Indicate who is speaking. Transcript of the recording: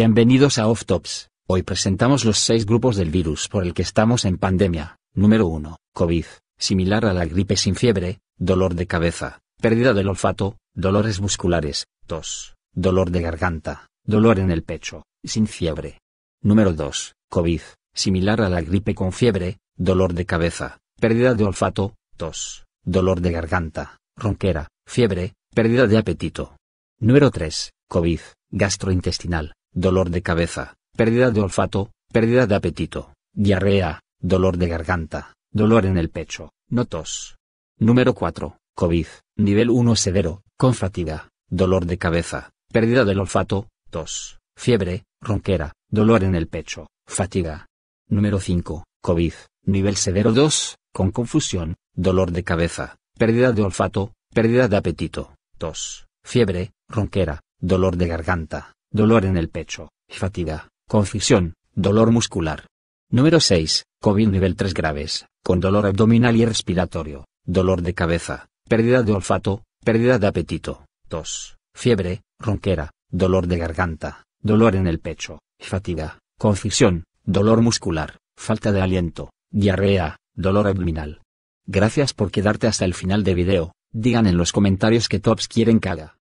Speaker 1: Bienvenidos a Off Tops. Hoy presentamos los seis grupos del virus por el que estamos en pandemia. Número 1. COVID, similar a la gripe sin fiebre, dolor de cabeza, pérdida del olfato, dolores musculares, tos, dolor de garganta, dolor en el pecho, sin fiebre. Número 2. COVID, similar a la gripe con fiebre, dolor de cabeza, pérdida de olfato, tos, dolor de garganta, ronquera, fiebre, pérdida de apetito. Número 3. COVID, gastrointestinal, dolor de cabeza, pérdida de olfato, pérdida de apetito, diarrea, dolor de garganta, dolor en el pecho, no tos. Número 4. COVID, nivel 1 severo, con fatiga, dolor de cabeza, pérdida del olfato, tos, fiebre, ronquera, dolor en el pecho, fatiga. Número 5. COVID, nivel severo 2, con confusión, dolor de cabeza, pérdida de olfato, pérdida de apetito, tos, fiebre, ronquera, dolor de garganta, dolor en el pecho, fatiga, confusión, dolor muscular. Número 6. COVID nivel 3 graves, con dolor abdominal y respiratorio, dolor de cabeza, pérdida de olfato, pérdida de apetito, tos, fiebre, ronquera, dolor de garganta, dolor en el pecho, fatiga, confusión, dolor muscular, falta de aliento, diarrea, dolor abdominal. Gracias por quedarte hasta el final de video, digan en los comentarios que tops quieren que haga.